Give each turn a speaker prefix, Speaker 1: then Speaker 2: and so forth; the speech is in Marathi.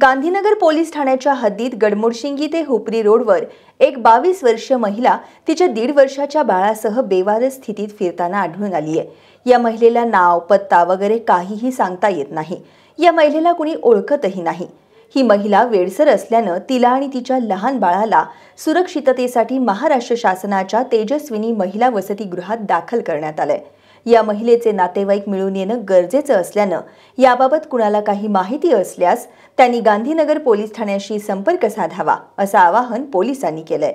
Speaker 1: गांधीनगर पोलीस ठाण्याच्या हद्दीत गडमोडशिंगी ते हुपरी रोडवर एक बावीस वर्षीय महिला तिच्या दीड वर्षाच्या बाळासह बेवारस स्थितीत फिरताना आढळून आली आहे या महिलेला नाव पत्ता वगैरे काहीही सांगता येत नाही या महिलेला कुणी ओळखतही नाही ही महिला वेडसर असल्यानं तिला आणि तिच्या लहान बाळाला सुरक्षिततेसाठी महाराष्ट्र शासनाच्या तेजस्विनी महिला वसतिगृहात दाखल करण्यात आलंय या महिलेचे नातेवाईक मिळून येणं गरजेचं असल्यानं याबाबत कुणाला काही माहिती असल्यास त्यांनी गांधीनगर पोलीस ठाण्याशी संपर्क साधावा असं आवाहन पोलिसांनी केलंय